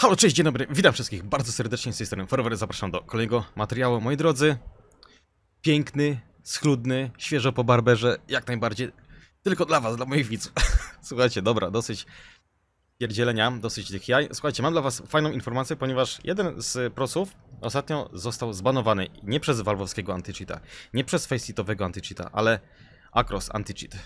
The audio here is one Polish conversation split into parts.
Halo, cześć, dzień dobry, witam wszystkich bardzo serdecznie z tej strony Forever, zapraszam do kolejnego materiału. Moi drodzy, piękny, schludny, świeżo po barberze, jak najbardziej, tylko dla was, dla moich widzów. Słuchajcie, dobra, dosyć pierdzielenia, dosyć tych jaj. Słuchajcie, mam dla was fajną informację, ponieważ jeden z prosów ostatnio został zbanowany nie przez walwowskiego anti nie przez faceitowego anti ale Akros anti -cheat.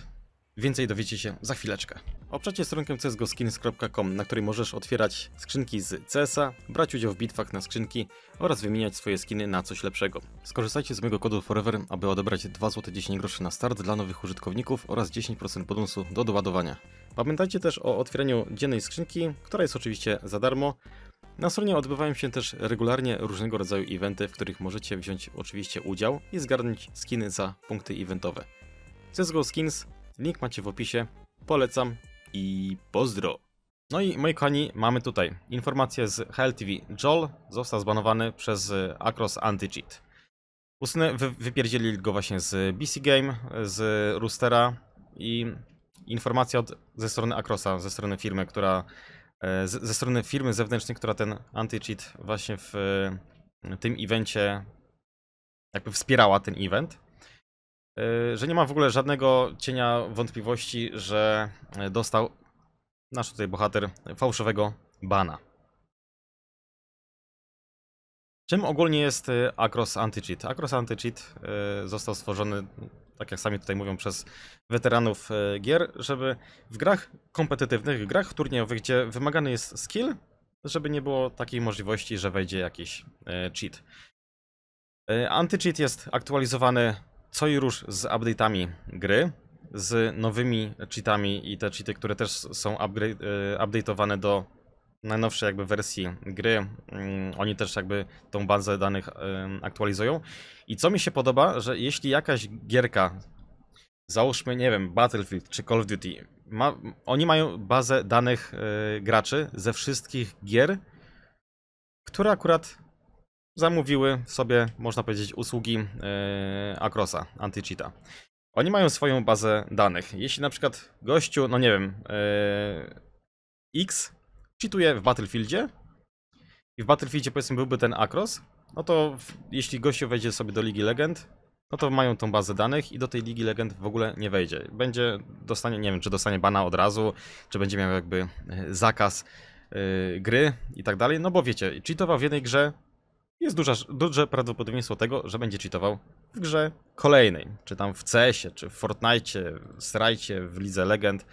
Więcej dowiecie się za chwileczkę. Obczacie stronkę csgoskins.com, na której możesz otwierać skrzynki z CSa, brać udział w bitwach na skrzynki oraz wymieniać swoje skiny na coś lepszego. Skorzystajcie z mojego kodu Forever, aby odebrać 2,10 zł na start dla nowych użytkowników oraz 10% bonusu do doładowania. Pamiętajcie też o otwieraniu dziennej skrzynki, która jest oczywiście za darmo. Na stronie odbywają się też regularnie różnego rodzaju eventy, w których możecie wziąć oczywiście udział i zgarnąć skiny za punkty eventowe. CSGO Skins Link macie w opisie. Polecam i pozdro. No i moi kochani, mamy tutaj informację z HLTV. Joel został zbanowany przez y, Akros Anti-Cheat. Usunę, wy, wypierdzieli go właśnie z BC Game, z Roostera i informacja od, ze strony Akrosa, ze strony firmy, która e, z, ze strony firmy zewnętrznej, która ten anti-cheat właśnie w, w y, tym evencie jakby wspierała ten event. Y, że nie ma w ogóle żadnego cienia wątpliwości, że y, dostał nasz tutaj bohater fałszowego bana. Czym ogólnie jest y, Acros Anti-Cheat? Acros Anti-Cheat został stworzony, tak jak sami tutaj mówią, przez weteranów gier, żeby w grach kompetywnych, w grach turniejowych, gdzie wymagany jest skill, żeby nie było takiej możliwości, że wejdzie jakiś cheat. Anti-cheat jest aktualizowany co i rusz z update'ami gry, z nowymi cheatami i te cheaty, które też są y, update'owane do najnowszej jakby wersji gry. Mm, oni też jakby tą bazę danych y, aktualizują. I co mi się podoba, że jeśli jakaś gierka, załóżmy, nie wiem, Battlefield czy Call of Duty, ma, oni mają bazę danych y, graczy ze wszystkich gier, które akurat zamówiły sobie, można powiedzieć, usługi yy, e, Anti-Cheata. Oni mają swoją bazę danych. Jeśli na przykład gościu, no nie wiem, yy, X cheatuje w Battlefieldzie i w Battlefieldzie powiedzmy byłby ten Akros, no to w, jeśli gościu wejdzie sobie do Ligi Legend, no to mają tą bazę danych i do tej Ligi Legend w ogóle nie wejdzie. Będzie, dostanie, nie wiem, czy dostanie bana od razu, czy będzie miał jakby e, zakaz yy, gry i tak dalej, no bo wiecie, cheatował w jednej grze, jest duże prawdopodobieństwo tego, że będzie cheatował w grze kolejnej, czy tam w CS-ie, czy w Fortnite, w Strajcie, w Lidze Legend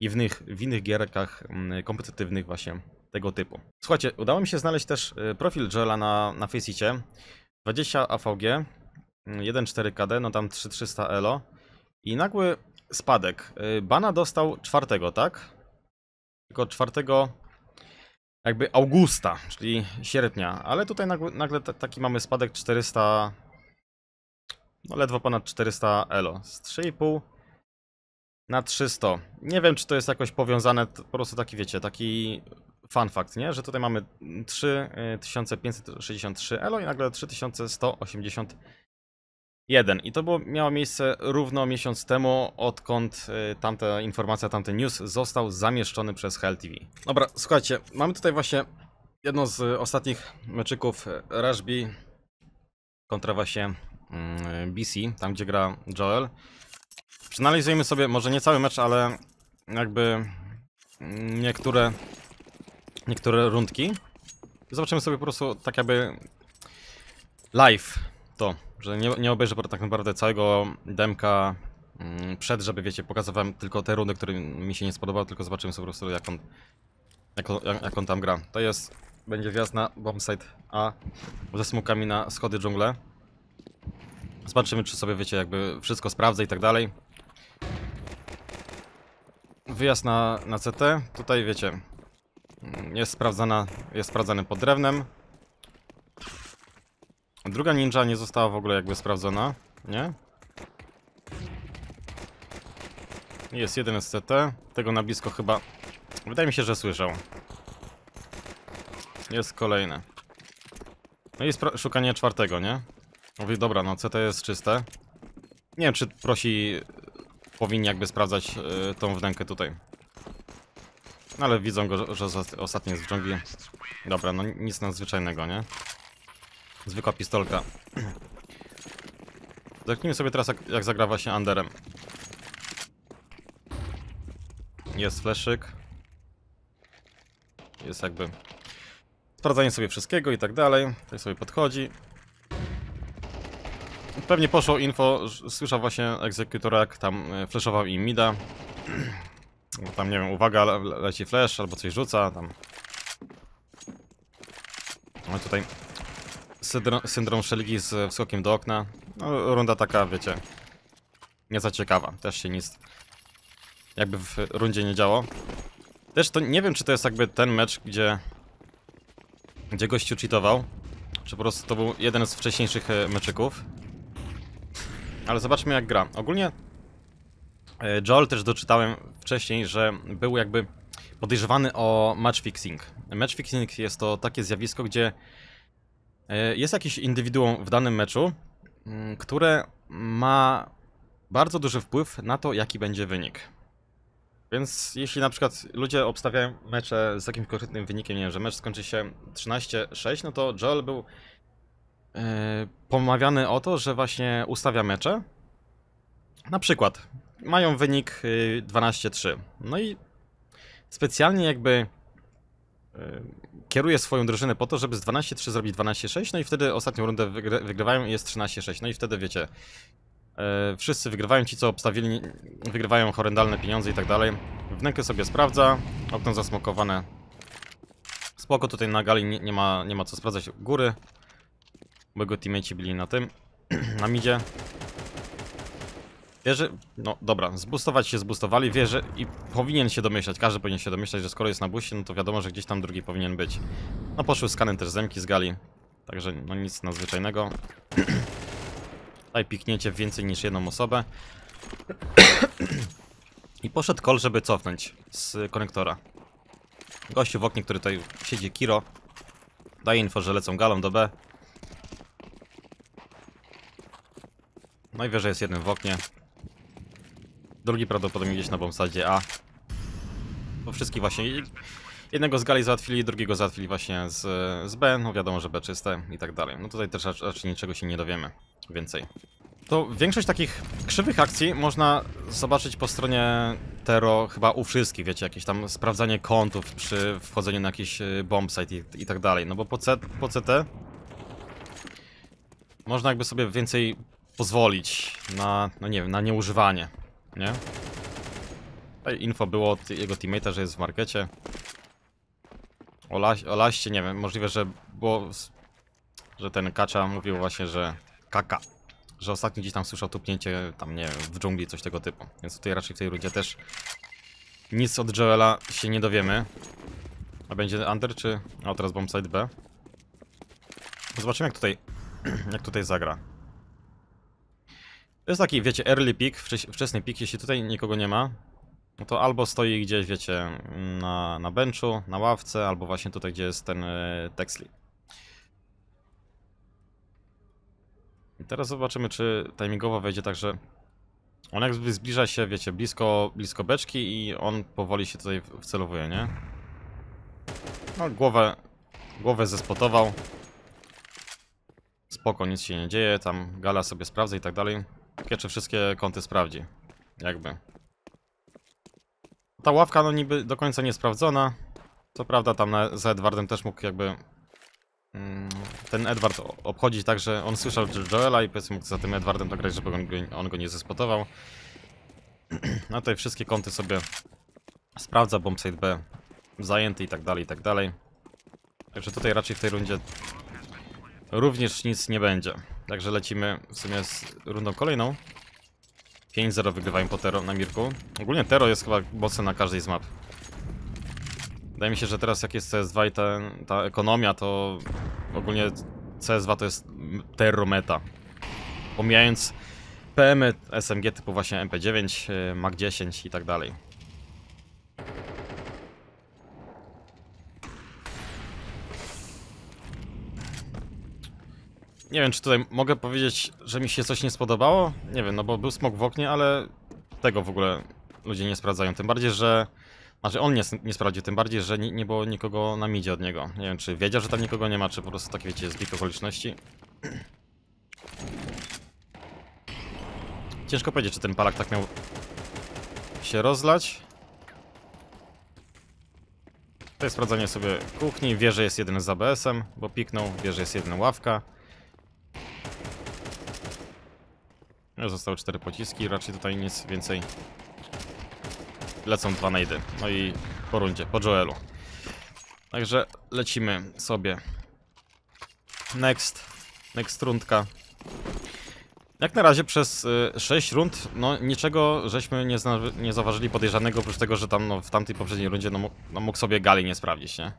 i w innych, w innych gierkach mm, kompetywnych właśnie tego typu. Słuchajcie, udało mi się znaleźć też y, profil Jela na, na Faceicie. 20 AVG, 1.4 KD, no tam 3300 ELO i nagły spadek. Y, bana dostał czwartego, tak? Tylko czwartego jakby augusta, czyli sierpnia, ale tutaj nagle, nagle taki mamy spadek 400, no ledwo ponad 400 elo, z 3,5 na 300. Nie wiem, czy to jest jakoś powiązane, po prostu taki wiecie, taki fun fact, nie? Że tutaj mamy 3563 y, elo i nagle 3180 1. I to było, miało miejsce równo miesiąc temu, odkąd y, tamta informacja, tamten news został zamieszczony przez Hell TV. Dobra, słuchajcie, mamy tutaj właśnie jedno z ostatnich meczyków y, Rashby kontra właśnie y, mm, BC, tam gdzie gra Joel. Przeanalizujemy sobie, może nie cały mecz, ale jakby mm, niektóre, niektóre rundki. Zobaczymy sobie po prostu tak jakby live to. Że nie, nie obejrzę tak naprawdę całego demka mm, przed, żeby wiecie, pokazywałem tylko te rundy, które mi się nie spodobały, tylko zobaczymy sobie po prostu jak on, jak jak on tam gra. To jest, będzie wjazd na bombsite A ze smukami na schody dżunglę. Zobaczymy czy sobie wiecie, jakby wszystko sprawdzę i tak dalej. Wyjazd na, na CT, tutaj wiecie, jest sprawdzana, jest sprawdzany pod drewnem. Druga ninja nie została w ogóle jakby sprawdzona, nie? Jest jeden SCT, tego na blisko chyba... Wydaje mi się, że słyszał. Jest kolejny. No i szukanie czwartego, nie? Mówi, dobra, no CT jest czyste. Nie wiem, czy prosi... Powinni jakby sprawdzać y, tą wnękę tutaj. No ale widzą go, że, ostatnio ostatni jest w dżungli. Dobra, no nic nadzwyczajnego, nie? Zwykła pistolka. Zerknijmy sobie teraz, jak, jak się właśnie Anderem. Jest fleszyk. Jest jakby sprawdzanie sobie wszystkiego i tak dalej. Tutaj sobie podchodzi. Pewnie poszło info, słyszał właśnie egzekutora, jak tam e, fleszował im mida. Tam nie wiem, uwaga, leci flash albo coś rzuca, tam. No tutaj syndrom, syndrom szelgi z wskokiem do okna. No, runda taka, wiecie, nie za ciekawa. Też się nic jakby w rundzie nie działo. Też to nie wiem, czy to jest jakby ten mecz, gdzie, gdzie gościu cheatował. Czy po prostu to był jeden z wcześniejszych e, meczyków. Ale zobaczmy jak gra. Ogólnie e, Joel też doczytałem wcześniej, że był jakby podejrzewany o match fixing. Match fixing jest to takie zjawisko, gdzie E, jest jakiś indywiduum w danym meczu, mm, które ma bardzo duży wpływ na to, jaki będzie wynik. Więc jeśli na przykład ludzie obstawiają mecze z jakimś konkretnym wynikiem, nie wiem, że mecz skończy się 13-6, no to Joel był yy, pomawiany o to, że właśnie ustawia mecze. Na przykład mają wynik 12-3. E, no i specjalnie jakby yy, kieruje swoją drużynę po to, żeby z 12-3 zrobić 12-6, no i wtedy ostatnią rundę wygrywają i jest 13-6, no i wtedy wiecie, e, wszyscy wygrywają, ci co obstawili, wygrywają horrendalne pieniądze i tak dalej. Wnękę sobie sprawdza, okno zasmokowane. Spoko, tutaj na gali nie, nie, ma, nie ma co sprawdzać góry, bo jego teammate'ci byli na tym, na midzie. Wierzy... No dobra, zbustować się zbustowali, wierzy i powinien się domyślać, każdy powinien się domyślać, że skoro jest na busie, no to wiadomo, że gdzieś tam drugi powinien być. No poszły skanem też zemki z gali, także no nic nadzwyczajnego. Tutaj piknięcie więcej niż jedną osobę. I poszedł kol, żeby cofnąć z konektora. Gościu w oknie, który tutaj siedzi, Kiro, daje info, że lecą galą do B. No wie, że jest jeden w oknie. Drugi prawdopodobnie gdzieś na bombsadzie, a... Bo wszystkich właśnie... Jednego z gali załatwili, drugiego załatwili właśnie z, z B, no wiadomo, że B czyste i tak dalej. No tutaj też raczej niczego się nie dowiemy więcej. To większość takich krzywych akcji można zobaczyć po stronie Tero chyba u wszystkich, wiecie, jakieś tam sprawdzanie kątów przy wchodzeniu na jakiś y, bombsite i, i tak dalej, no bo po, C, po CT można jakby sobie więcej pozwolić na, no nie wiem, na nieużywanie nie? Tutaj info było od jego teammate'a, że jest w markecie. O, laście, nie wiem, możliwe, że było, że ten Kacza mówił właśnie, że kaka, że ostatnio gdzieś tam słyszał tupnięcie, tam nie wiem, w dżungli, coś tego typu. Więc tutaj raczej w tej rundzie też nic od Joela się nie dowiemy. A będzie under czy... O, teraz bombsite B. Zobaczymy jak tutaj, jak tutaj zagra. To jest taki, wiecie, early pick, wczesny pick, jeśli tutaj nikogo nie ma, no to albo stoi gdzieś, wiecie, na, na benchu, na ławce, albo właśnie tutaj, gdzie jest ten y, I teraz zobaczymy, czy timingowo wejdzie tak, że on jakby zbliża się, wiecie, blisko, blisko beczki i on powoli się tutaj wcelowuje, nie? No, głowę, głowę zespotował. Spoko, nic się nie dzieje, tam gala sobie sprawdza i tak dalej. Ciekawe, czy wszystkie kąty sprawdzi. Jakby. Ta ławka no niby do końca nie sprawdzona. Co prawda tam na, za Edwardem też mógł jakby mm, ten Edward obchodzić tak, że on słyszał Joela i powiedzmy mógł za tym Edwardem to grać, żeby on, on go nie zespotował. No tutaj wszystkie kąty sobie sprawdza, bombsite B zajęty i tak dalej, i tak dalej. Także tutaj raczej w tej rundzie również nic nie będzie. Także lecimy w sumie z rundą kolejną. 5-0 wygrywają po Tero na Mirku. Ogólnie Tero jest chyba bossem na każdej z map. Wydaje mi się, że teraz jak jest CS2 i ta, ta ekonomia, to ogólnie CS2 to jest Tero meta. Pomijając PM, -y, SMG typu właśnie MP9, MAC 10 i tak dalej. nie wiem, czy tutaj mogę powiedzieć, że mi się coś nie spodobało. Nie wiem, no bo był smok w oknie, ale tego w ogóle ludzie nie sprawdzają. Tym bardziej, że... Znaczy on nie, nie sprawdził, tym bardziej, że nie, nie było nikogo na midzie od niego. Nie wiem, czy wiedział, że tam nikogo nie ma, czy po prostu tak wiecie, zbieg okoliczności. Ciężko powiedzieć, czy ten palak tak miał się rozlać. To jest sprawdzanie sobie kuchni. Wie, że jest jeden z ABS-em, bo piknął. Wie, że jest jedna ławka. Już zostały cztery pociski, raczej tutaj nic więcej. Lecą dwa najdy. No i po rundzie, po Joelu. Także lecimy sobie. Next. Next rundka. Jak na razie przez y, sześć 6 rund, no niczego żeśmy nie, nie zauważyli podejrzanego, oprócz tego, że tam no, w tamtej poprzedniej rundzie no, no, mógł sobie Gali nie sprawdzić, nie?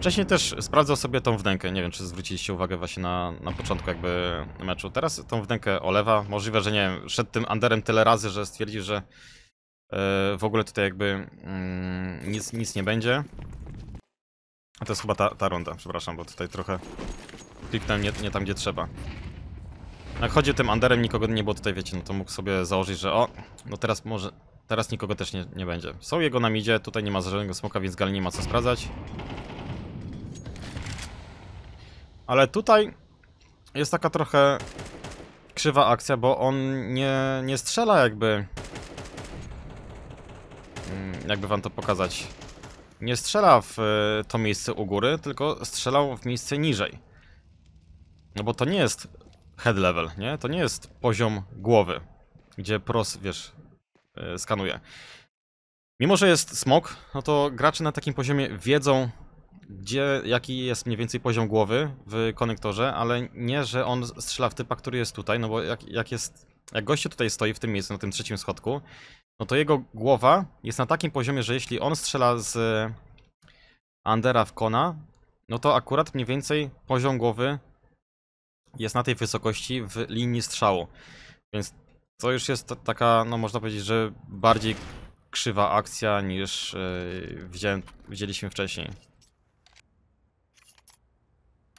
Wcześniej też sprawdzał sobie tą wnękę, nie wiem czy zwróciliście uwagę właśnie na, na początku jakby meczu. Teraz tą wnękę olewa, możliwe, że nie wiem, szedł tym anderem tyle razy, że stwierdził, że yy, w ogóle tutaj jakby yy, nic, nic nie będzie. A to jest chyba ta, ta runda, przepraszam, bo tutaj trochę kliknąłem nie, nie tam gdzie trzeba. Jak o tym anderem nikogo nie było tutaj, wiecie, no to mógł sobie założyć, że o, no teraz może, teraz nikogo też nie, nie będzie. Są jego na midzie, tutaj nie ma żadnego smoka, więc gal nie ma co sprawdzać. Ale tutaj jest taka trochę krzywa akcja, bo on nie, nie strzela jakby... Mm, jakby wam to pokazać. Nie strzela w y, to miejsce u góry, tylko strzelał w miejsce niżej. No bo to nie jest head level, nie? To nie jest poziom głowy, gdzie pros, wiesz, y, skanuje. Mimo, że jest smok, no to gracze na takim poziomie wiedzą, gdzie, jaki jest mniej więcej poziom głowy w konektorze, ale nie, że on strzela w typa, który jest tutaj, no bo jak, jak jest, jak gościu tutaj stoi w tym miejscu, na tym trzecim schodku, no to jego głowa jest na takim poziomie, że jeśli on strzela z Andera w Kona, no to akurat mniej więcej poziom głowy jest na tej wysokości w linii strzału. Więc to już jest taka, no można powiedzieć, że bardziej krzywa akcja niż yy, widzieliśmy wcześniej.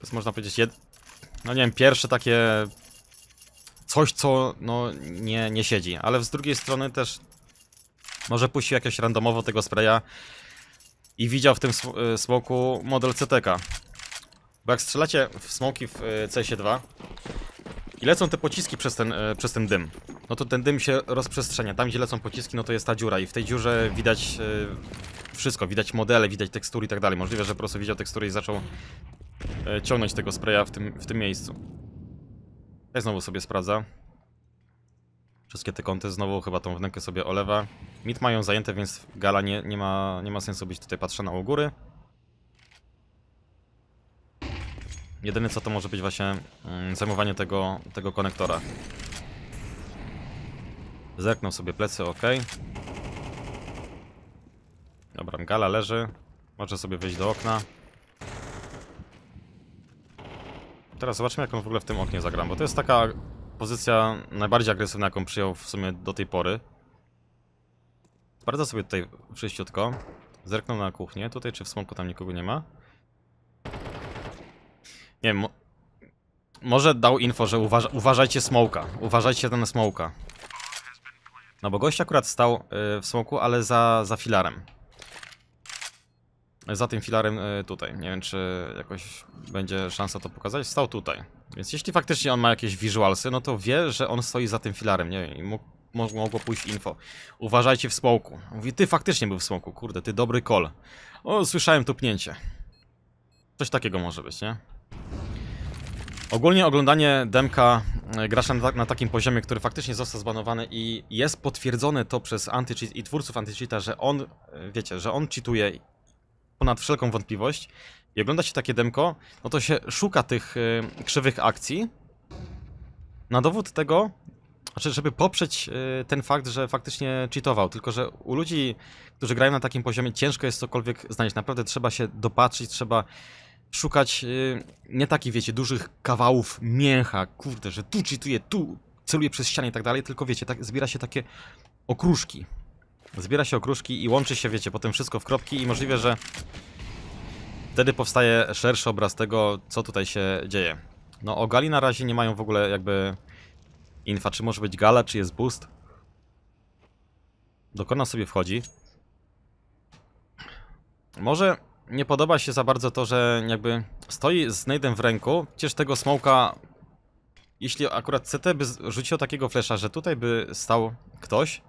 To jest można powiedzieć jed... No nie wiem, pierwsze takie... Coś, co no nie, nie siedzi, ale z drugiej strony też może puścił jakieś randomowo tego spraya i widział w tym y, smoku model CTK. Bo jak strzelacie w smoki w y, CS2 i lecą te pociski przez ten, y, przez ten dym, no to ten dym się rozprzestrzenia. Tam, gdzie lecą pociski, no to jest ta dziura i w tej dziurze widać wszystko. Widać modele, widać tekstury i tak dalej. Możliwe, że po prostu widział tekstury i zaczął e, ciągnąć tego spraya w tym, w tym miejscu. Ja znowu sobie sprawdza. Wszystkie te kąty, znowu chyba tą wnękę sobie olewa. Mit mają zajęte, więc gala nie, nie, ma, nie ma sensu być tutaj patrzona u góry. Jedyne co to może być właśnie mm, zajmowanie tego, tego konektora. Zerknął sobie plecy, ok. Dobra, gala leży. Może sobie wejść do okna. Teraz zobaczmy jak on w ogóle w tym oknie zagram, bo to jest taka pozycja najbardziej agresywna, jaką przyjął w sumie do tej pory. Bardzo sobie tutaj czyściutko. Zerknę na kuchnię. Tutaj czy w smoku tam nikogo nie ma? Nie wiem. Może dał info, że uważajcie smołka. Uważajcie ten smołka. No bo gość akurat stał y, w smoku, ale za, za filarem za tym filarem e, tutaj. Nie wiem, czy jakoś będzie szansa to pokazać. Stał tutaj. Więc jeśli faktycznie on ma jakieś wizualsy, no to wie, że on stoi za tym filarem. Nie wiem, i mógł, mogło pójść info. Uważajcie w smoku. Mówi, ty faktycznie był w smoku. Kurde, ty dobry kol. O, słyszałem tupnięcie. Coś takiego może być, nie? Ogólnie oglądanie demka e, gracza na, na, takim poziomie, który faktycznie został zbanowany i jest potwierdzone to przez anty i twórców antycheata, że on, e, wiecie, że on cheatuje ponad wszelką wątpliwość i ogląda się takie demko, no to się szuka tych y, krzywych akcji na dowód tego, znaczy, żeby poprzeć y, ten fakt, że faktycznie cheatował, tylko że u ludzi, którzy grają na takim poziomie, ciężko jest cokolwiek znaleźć. Naprawdę trzeba się dopatrzyć, trzeba szukać y, nie takich, wiecie, dużych kawałów mięcha, kurde, że tu cheatuje, tu celuje przez ścianę i tak dalej, tylko wiecie, tak, zbiera się takie okruszki. Zbiera się okruszki i łączy się, wiecie, potem wszystko w kropki i możliwe, że wtedy powstaje szerszy obraz tego, co tutaj się dzieje. No o gali na razie nie mają w ogóle jakby infa, czy może być gala, czy jest boost. Dokona sobie wchodzi. Może nie podoba się za bardzo to, że jakby stoi z Nade'em w ręku, przecież tego smoka, jeśli akurat CT by rzucił takiego flesza, że tutaj by stał ktoś,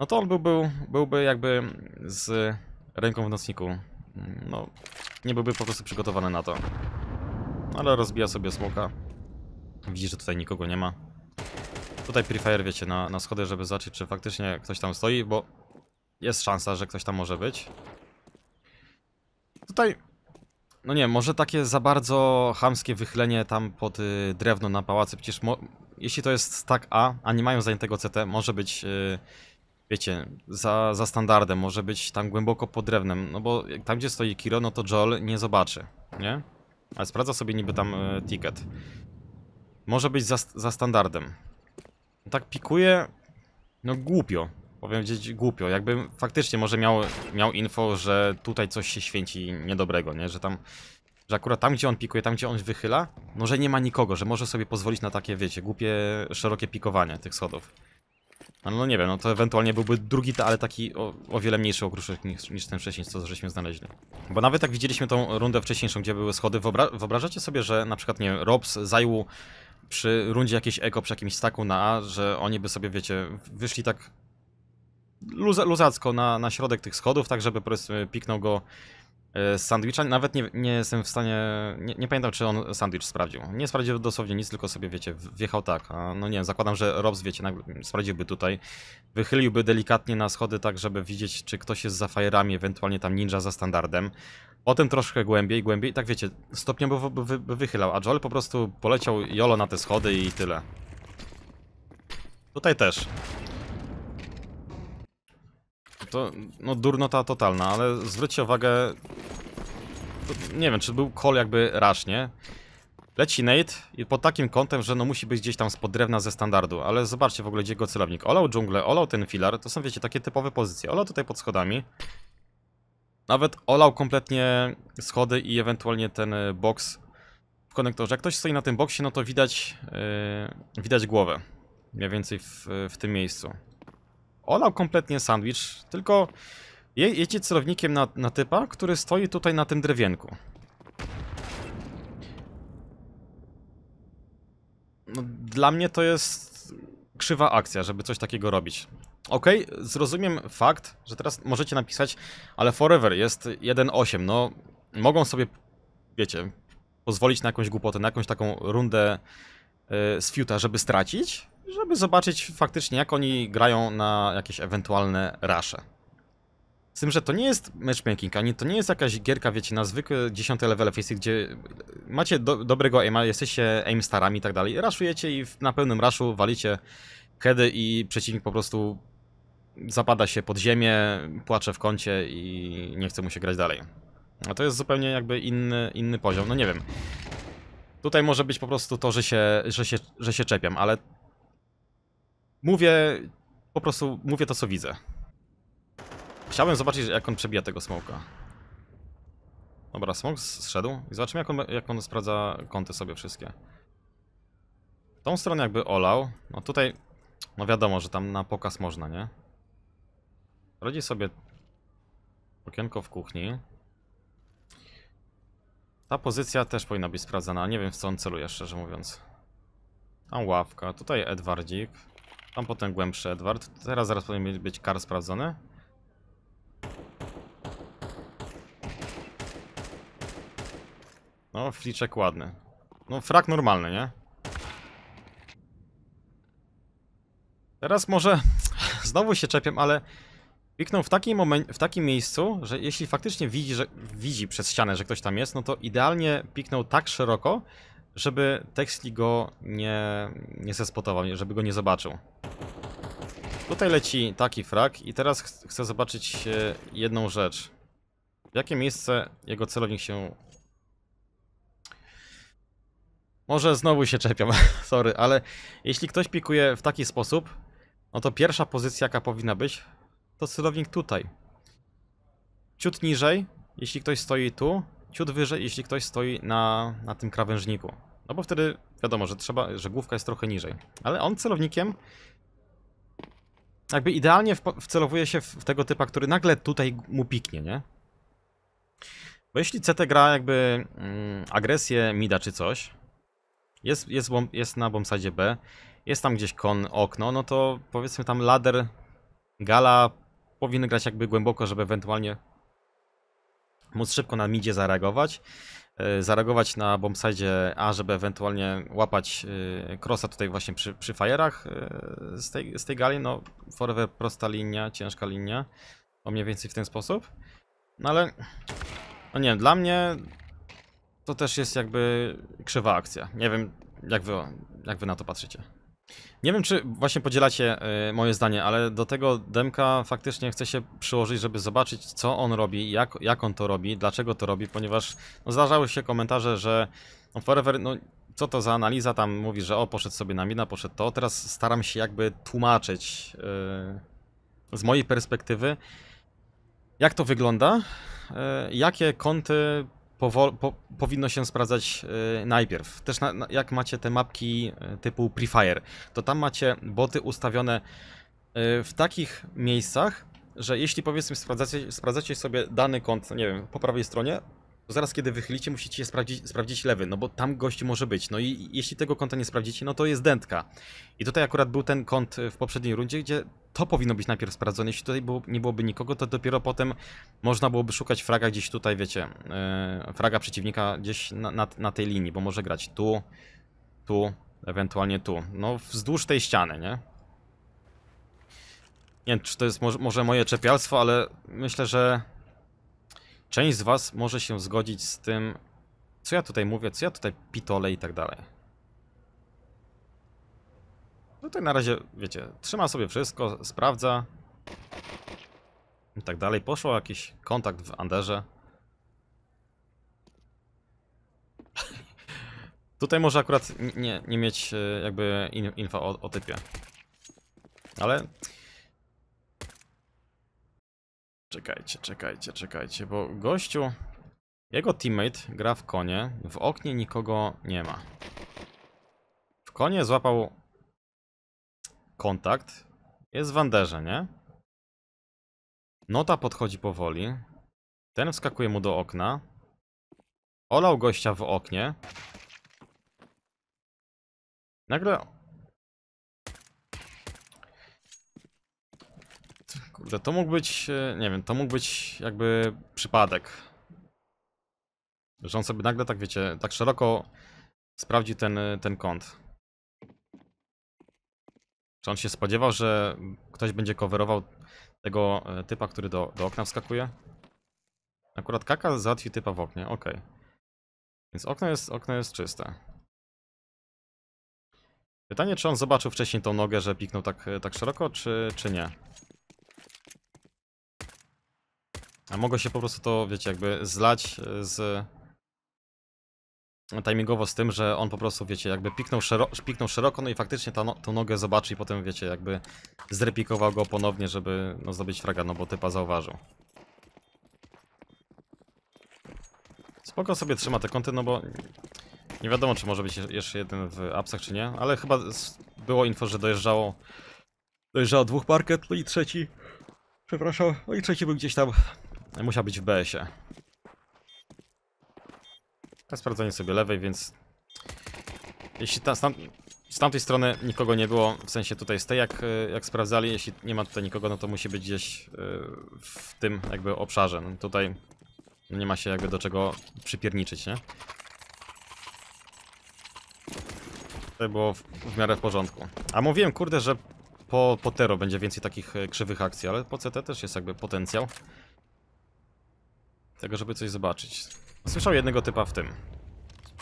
no to on był, był, byłby jakby z ręką w nocniku. No, nie byłby po prostu przygotowany na to. Ale rozbija sobie smoka. Widzi, że tutaj nikogo nie ma. Tutaj prefire wiecie na, na schody, żeby zobaczyć, czy faktycznie ktoś tam stoi, bo jest szansa, że ktoś tam może być. Tutaj, no nie, może takie za bardzo hamskie wychylenie tam pod y, drewno na pałacy. Przecież jeśli to jest tak A, a nie mają zajętego CT, może być... Y, wiecie, za, za standardem, może być tam głęboko pod drewnem, no bo tam gdzie stoi Kiro, no to Joel nie zobaczy, nie? Ale sprawdza sobie niby tam e, ticket. Może być za, za standardem. Tak pikuje, no głupio, powiem gdzieś głupio, jakbym faktycznie może miał, miał info, że tutaj coś się święci niedobrego, nie? Że tam, że akurat tam gdzie on pikuje, tam gdzie on wychyla, no że nie ma nikogo, że może sobie pozwolić na takie, wiecie, głupie, szerokie pikowanie tych schodów. No, no nie wiem, no to ewentualnie byłby drugi, ale taki o, o wiele mniejszy okruszek niż, niż, ten wcześniej, co żeśmy znaleźli. Bo nawet jak widzieliśmy tą rundę wcześniejszą, gdzie były schody, wyobraż wyobrażacie sobie, że na przykład, nie wiem, Robs zajął przy rundzie jakieś eko przy jakimś staku na A, że oni by sobie, wiecie, wyszli tak luz luzacko na, na środek tych schodów, tak żeby powiedzmy piknął go E, sandwicha. Nawet nie, nie jestem w stanie, nie, nie, pamiętam czy on sandwich sprawdził. Nie sprawdził dosłownie nic, tylko sobie wiecie, wjechał tak. A no nie wiem, zakładam, że Robs wiecie, sprawdziłby tutaj. Wychyliłby delikatnie na schody tak, żeby widzieć czy ktoś jest za fajerami, ewentualnie tam ninja za standardem. Potem troszkę głębiej, głębiej, tak wiecie, stopniowo by, wy, by wychylał, a Joel po prostu poleciał jolo na te schody i tyle. Tutaj też. To, no, durnota totalna, ale zwróćcie uwagę... nie wiem, czy był kol jakby rush, nie? Leci Nate i pod takim kątem, że no musi być gdzieś tam spod drewna ze standardu, ale zobaczcie w ogóle gdzie go celownik. Olał dżunglę, olał ten filar, to są wiecie takie typowe pozycje. Olał tutaj pod schodami. Nawet olał kompletnie schody i ewentualnie ten e, box w konektorze. Jak ktoś stoi na tym boksie, no to widać, yy, widać głowę. Mniej więcej w, e, w tym miejscu olał kompletnie sandwich, tylko je, jedzie celownikiem na, na typa, który stoi tutaj na tym drewienku. No, dla mnie to jest krzywa akcja, żeby coś takiego robić. Ok, zrozumiem fakt, że teraz możecie napisać, ale Forever jest 1.8, no mogą sobie, wiecie, pozwolić na jakąś głupotę, na jakąś taką rundę y, z fiuta, żeby stracić, żeby zobaczyć faktycznie, jak oni grają na jakieś ewentualne rasze. Z tym, że to nie jest matchmaking, ani to nie jest jakaś gierka, wiecie, na zwykłe 10 level facey, gdzie macie do, dobrego aima, jesteście aim starami i tak dalej, raszujecie i na pełnym raszu walicie kedy i przeciwnik po prostu zapada się pod ziemię, płacze w kącie i nie chce mu się grać dalej. A to jest zupełnie jakby inny, inny poziom, no nie wiem. Tutaj może być po prostu to, że się, że się, że się czepiam, ale Mówię, po prostu mówię to, co widzę. Chciałbym zobaczyć, jak on przebija tego smoka. Dobra, smok zszedł i zobaczymy, jak on, jak on sprawdza kąty sobie wszystkie. Tą stronę jakby olał. No tutaj, no wiadomo, że tam na pokaz można, nie? Rodzi sobie okienko w kuchni. Ta pozycja też powinna być sprawdzana. Nie wiem, w co on celuje, szczerze mówiąc. Tam ławka, tutaj Edwardzik. Tam potem głębszy Edward. Teraz zaraz powinien być kar sprawdzony. No, fliczek ładny. No, frak normalny, nie? Teraz może znowu się czepię, ale piknął w takim, momen... w takim miejscu, że jeśli faktycznie widzi, że... widzi przez ścianę, że ktoś tam jest, no to idealnie piknął tak szeroko, żeby Texli go nie, nie zespotował, żeby go nie zobaczył. Tutaj leci taki frak i teraz ch chcę zobaczyć e, jedną rzecz. W jakie miejsce jego celownik się... Może znowu się czepiam, sorry, ale jeśli ktoś pikuje w taki sposób, no to pierwsza pozycja jaka powinna być, to celownik tutaj. Ciut niżej, jeśli ktoś stoi tu, ciut wyżej, jeśli ktoś stoi na, na tym krawężniku. No bo wtedy wiadomo, że trzeba, że główka jest trochę niżej. Ale on celownikiem jakby idealnie wcelowuje się w tego typa, który nagle tutaj mu piknie, nie? Bo jeśli CT gra jakby mm, agresję mida czy coś, jest, jest, jest na bombsadzie B, jest tam gdzieś kon, okno, no to powiedzmy tam ladder, gala powinny grać jakby głęboko, żeby ewentualnie móc szybko na midzie zareagować. E, zareagować na bombsite A, żeby ewentualnie łapać e, krosa tutaj właśnie przy, przy fajerach e, z tej, z tej gali. No, forever prosta linia, ciężka linia. O mniej więcej w ten sposób. No ale, no nie wiem, dla mnie to też jest jakby krzywa akcja. Nie wiem, jak wy, jak wy na to patrzycie. Nie wiem, czy właśnie podzielacie y, moje zdanie, ale do tego Demka faktycznie chcę się przyłożyć, żeby zobaczyć, co on robi, jak, jak on to robi, dlaczego to robi, ponieważ no, zdarzały się komentarze, że no, Forever, no co to za analiza, tam mówi, że o, poszedł sobie na mina, poszedł to. Teraz staram się jakby tłumaczyć y, z mojej perspektywy, jak to wygląda, y, jakie kąty po, powinno się sprawdzać yy, najpierw. Też na, na, jak macie te mapki y, typu Prefire, to tam macie boty ustawione yy, w takich miejscach, że jeśli powiedzmy sprawdzacie, sprawdzacie sobie dany kąt, nie wiem, po prawej stronie, to zaraz kiedy wychylicie, musicie sprawdzić, sprawdzić lewy, no bo tam gość może być. No i jeśli tego kąta nie sprawdzicie, no to jest dętka. I tutaj akurat był ten kąt w poprzedniej rundzie, gdzie to powinno być najpierw sprawdzone. Jeśli tutaj było, nie byłoby nikogo, to dopiero potem można byłoby szukać fraga gdzieś tutaj, wiecie, yy, fraga przeciwnika gdzieś na, na, na tej linii, bo może grać tu, tu, ewentualnie tu. No wzdłuż tej ściany, nie? Nie wiem, czy to jest może, może moje czepialstwo, ale myślę, że Część z was może się zgodzić z tym, co ja tutaj mówię, co ja tutaj pitole i tak dalej. No tak na razie, wiecie, trzyma sobie wszystko, sprawdza i tak dalej. Poszło jakiś kontakt w Anderze. Tutaj może akurat nie, nie mieć e, jakby infa o, o typie. Ale Czekajcie, czekajcie, czekajcie, bo gościu, jego teammate gra w konie, w oknie nikogo nie ma. W konie złapał kontakt, jest w wanderze, nie? Nota podchodzi powoli, ten wskakuje mu do okna, olał gościa w oknie. Nagle Kurde, to mógł być, e, nie wiem, to mógł być jakby przypadek. Że on sobie nagle, tak wiecie, tak szeroko sprawdzi ten, e, ten kąt. Czy on się spodziewał, że ktoś będzie coverował tego e, typa, który do, do okna wskakuje? Akurat kaka załatwi typa w oknie, ok. Więc okno jest, okno jest czyste. Pytanie, czy on zobaczył wcześniej tą nogę, że piknął tak, tak szeroko, czy, czy nie? A mogło się po prostu to, wiecie, jakby zlać e, z... Timingowo z tym, że on po prostu, wiecie, jakby piknął, szero piknął szeroko, no i faktycznie ta no tą nogę zobaczy i potem, wiecie, jakby zrepikował go ponownie, żeby no, zdobyć fraga, no bo typa zauważył. Spoko sobie trzyma te kąty, no bo nie wiadomo, czy może być jeszcze jeden w apsach, czy nie, ale chyba było info, że dojeżdżało dojeżdżało dwóch parket, no i trzeci, przepraszam, no i trzeci był gdzieś tam Musiał być w BS-ie. Ja sprawdzenie sobie lewej, więc... Jeśli ta, z, z tamtej strony nikogo nie było, w sensie tutaj z tej jak, jak sprawdzali, jeśli nie ma tutaj nikogo, no to musi być gdzieś e, w tym jakby obszarze. No tutaj nie ma się jakby do czego przypierniczyć, nie? To było w, w, miarę w porządku. A mówiłem, kurde, że po, po Tero będzie więcej takich e, krzywych akcji, ale po CT też jest jakby potencjał. Tego, żeby coś zobaczyć. Słyszał jednego typa w tym.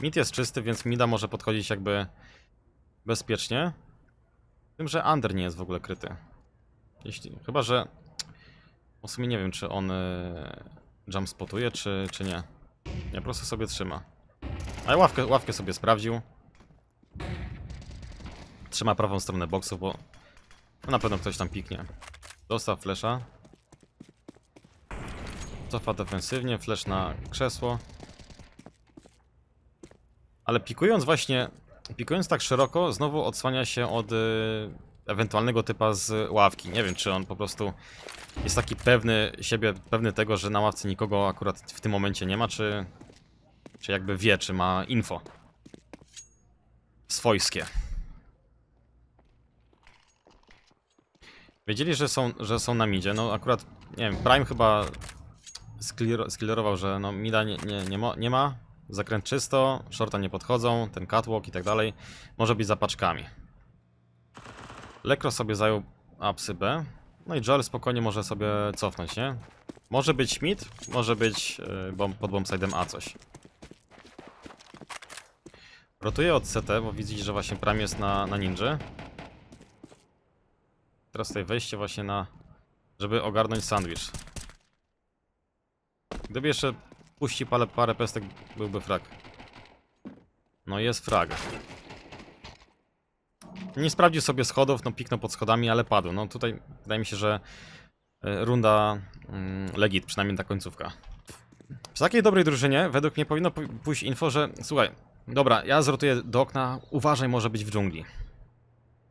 Mid jest czysty, więc Mida może podchodzić jakby bezpiecznie. Tym, że Under nie jest w ogóle kryty. Jeśli, chyba, że... W sumie nie wiem, czy on y, jump spotuje, czy, czy nie. Nie, po prostu sobie trzyma. Ale ławkę, ławkę sobie sprawdził. Trzyma prawą stronę boksu, bo na pewno ktoś tam piknie. Dostaw flesza cofa defensywnie, flash na krzesło. Ale pikując właśnie, pikując tak szeroko, znowu odsłania się od y, ewentualnego typa z ławki. Nie wiem, czy on po prostu jest taki pewny siebie, pewny tego, że na ławce nikogo akurat w tym momencie nie ma, czy, czy jakby wie, czy ma info. Swojskie. Wiedzieli, że są, że są na midzie. No akurat, nie wiem, Prime chyba sklerował, że no mida nie, nie, nie, ma, nie ma, zakręt czysto, shorta nie podchodzą, ten catwalk i tak dalej, może być zapaczkami. Lekro sobie zajął apsy B, no i Joel spokojnie może sobie cofnąć, nie? Może być mid, może być y, bomb, pod bombside'em A coś. Rotuję od CT, bo widzicie, że właśnie Prime jest na, na ninja. Teraz tutaj wejście właśnie na... Żeby ogarnąć sandwich. Gdyby jeszcze puści parę, parę pestek, byłby frag. No jest frag. Nie sprawdził sobie schodów, no piknął pod schodami, ale padł. No tutaj wydaje mi się, że e, runda mm, legit, przynajmniej ta końcówka. W takiej dobrej drużynie, według mnie powinno pójść info, że słuchaj, dobra, ja zrotuję do okna, uważaj, może być w dżungli.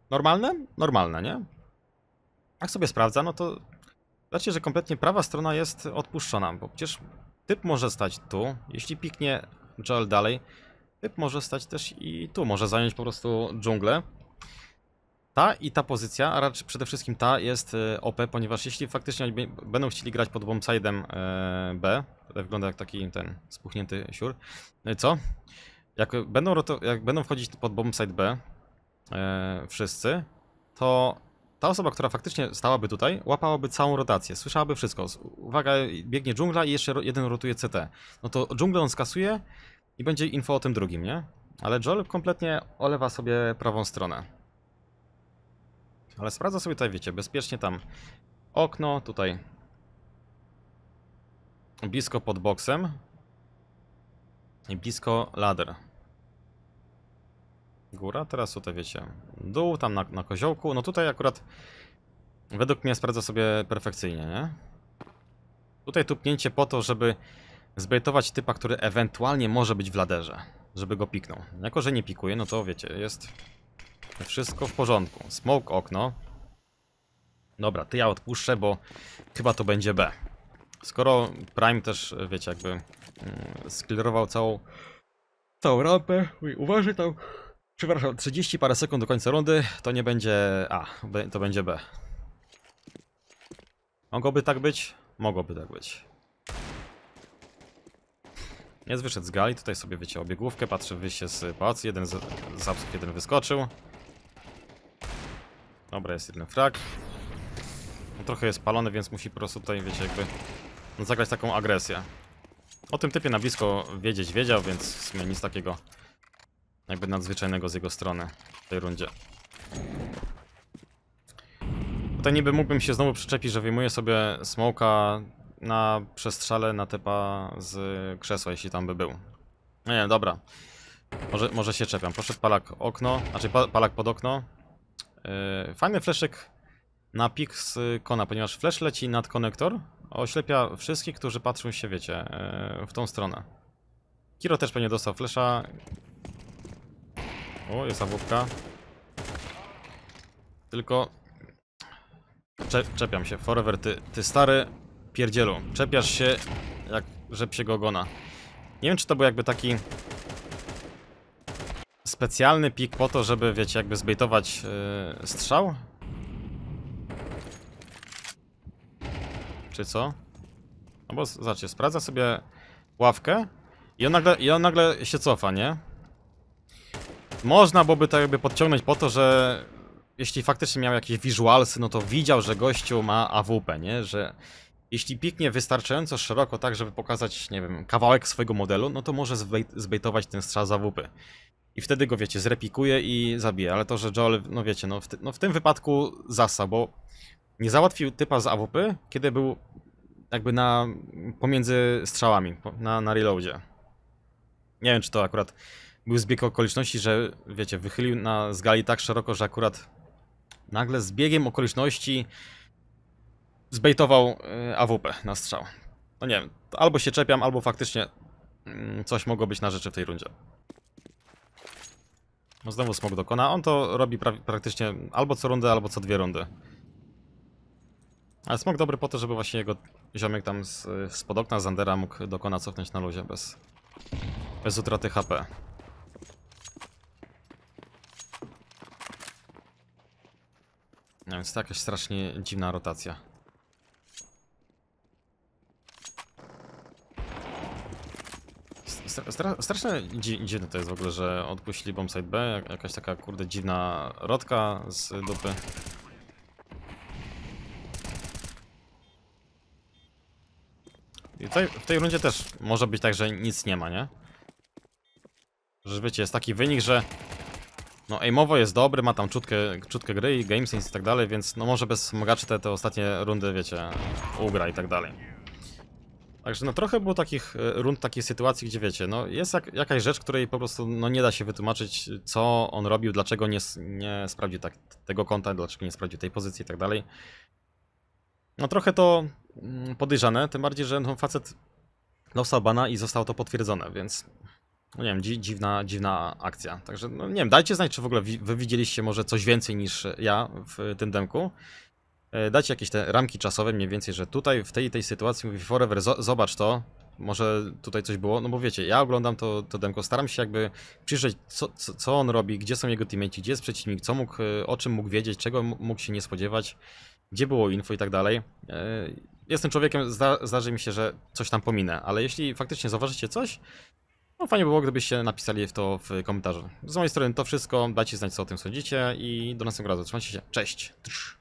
Normalne? Normalne, nie? Jak sobie sprawdza, no to znaczy, że kompletnie prawa strona jest odpuszczona, bo przecież typ może stać tu, jeśli piknie Joel dalej, typ może stać też i tu, może zająć po prostu dżunglę. Ta i ta pozycja, a raczej przede wszystkim ta jest y, OP, ponieważ jeśli faktycznie będą chcieli grać pod bombsidem y, B, tutaj wygląda jak taki ten spuchnięty siur, y, co? Jak będą, jak będą wchodzić pod bombside B wszyscy, to ta osoba, która faktycznie stałaby tutaj, łapałaby całą rotację, słyszałaby wszystko. Uwaga, biegnie dżungla i jeszcze jeden rotuje CT. No to dżunglę on skasuje i będzie info o tym drugim, nie? Ale Joel kompletnie olewa sobie prawą stronę. Ale sprawdza sobie tutaj, wiecie, bezpiecznie tam okno, tutaj blisko pod boksem i blisko ladder. Góra, teraz tutaj wiecie, dół, tam na, na koziołku. No tutaj akurat według mnie sprawdza sobie perfekcyjnie, nie? Tutaj tupnięcie po to, żeby zbejtować typa, który ewentualnie może być w laderze, żeby go piknął. Jako, że nie pikuje, no to wiecie, jest wszystko w porządku. Smoke okno. Dobra, ty ja odpuszczę, bo chyba to będzie B. Skoro Prime też, wiecie, jakby mm, sklerował całą, całą rampę, uważaj tam, Przepraszam, 30 parę sekund do końca rundy, to nie będzie A, to będzie B. Mogłoby tak być? Mogłoby tak być. Nie wyszedł z gali, tutaj sobie wiecie obiegłówkę, patrzy wyjście z pałacu, jeden z, z jeden wyskoczył. Dobra, jest jeden frag. No, trochę jest palony, więc musi po prostu tutaj, wiecie, jakby no, zagrać taką agresję. O tym typie na blisko wiedzieć wiedział, więc w sumie nic takiego jakby nadzwyczajnego z jego strony w tej rundzie. Tutaj niby mógłbym się znowu przyczepić, że wyjmuję sobie smoka na przestrzale na tepa z krzesła, jeśli tam by był. No nie, dobra. Może, może się czepiam. Poszedł palak okno, znaczy pa, palak pod okno. Yy, fajny fleszek na pik z kona, ponieważ flash leci nad konektor, oślepia wszystkich, którzy patrzą się, wiecie, yy, w tą stronę. Kiro też pewnie dostał flesza, o, jest awówka. Tylko... Cze czepiam się. Forever, ty, ty stary pierdzielu. Czepiasz się jak rzep się go ogona. Nie wiem, czy to był jakby taki... Specjalny pik po to, żeby, wiecie, jakby zbejtować yy, strzał? Czy co? No bo, zobaczcie, sprawdza sobie ławkę i on nagle, i on nagle się cofa, nie? Można byłoby to jakby podciągnąć po to, że jeśli faktycznie miał jakieś wizualsy, no to widział, że gościu ma AWP, nie? Że jeśli piknie wystarczająco szeroko, tak żeby pokazać, nie wiem, kawałek swojego modelu, no to może zbejtować ten strzał z AWP. I wtedy go, wiecie, zrepikuje i zabije. Ale to, że Joel, no wiecie, no w, ty, no w tym wypadku zasa, bo nie załatwił typa z AWP, kiedy był jakby na pomiędzy strzałami, na, na reloadzie. Nie wiem, czy to akurat był zbieg okoliczności, że wiecie, wychylił na z gali tak szeroko, że akurat nagle z biegiem okoliczności zbejtował y, AWP na strzał. No nie wiem, albo się czepiam, albo faktycznie mm, coś mogło być na rzeczy w tej rundzie. No znowu smog dokona. On to robi pra praktycznie albo co rundę, albo co dwie rundy. Ale smog dobry po to, żeby właśnie jego ziomek tam z, spod okna Zandera mógł dokona cofnąć na luzie bez, bez utraty HP. No więc to jakaś strasznie dziwna rotacja. strasznie dziwne to jest w ogóle, że odpuścili bombsite B, jakaś taka kurde dziwna rotka z dupy. I tutaj, w tej rundzie też może być tak, że nic nie ma, nie? Że wiecie, jest taki wynik, że no aimowo jest dobry, ma tam czutkę, czutkę gry i gamesense i tak dalej, więc no może bez magaczy te, te ostatnie rundy, wiecie, ugra i tak dalej. Także no trochę było takich e, rund, takich sytuacji, gdzie wiecie, no jest jak, jakaś rzecz, której po prostu no nie da się wytłumaczyć, co on robił, dlaczego nie, nie sprawdził tak, tego konta, dlaczego nie sprawdził tej pozycji i tak dalej. No trochę to mm, podejrzane, tym bardziej, że no, facet dostał bana i zostało to potwierdzone, więc no nie wiem, dzi dziwna, dziwna akcja. Także no nie wiem, dajcie znać, czy w ogóle wy widzieliście może coś więcej niż ja w tym demku. E, dajcie jakieś te ramki czasowe mniej więcej, że tutaj w tej tej sytuacji mówi Forever, zobacz to, może tutaj coś było, no bo wiecie, ja oglądam to, to demko, staram się jakby przyjrzeć, co, co, co on robi, gdzie są jego teammates, gdzie jest przeciwnik, co mógł, e, o czym mógł wiedzieć, czego mógł się nie spodziewać, gdzie było info i tak dalej. E, jestem człowiekiem, zda, zdarzy mi się, że coś tam pominę, ale jeśli faktycznie zauważycie coś, no fajnie było, gdybyście napisali to w komentarzu. Z mojej strony to wszystko, dajcie znać co o tym sądzicie i do następnego razu. Trzymajcie się, cześć!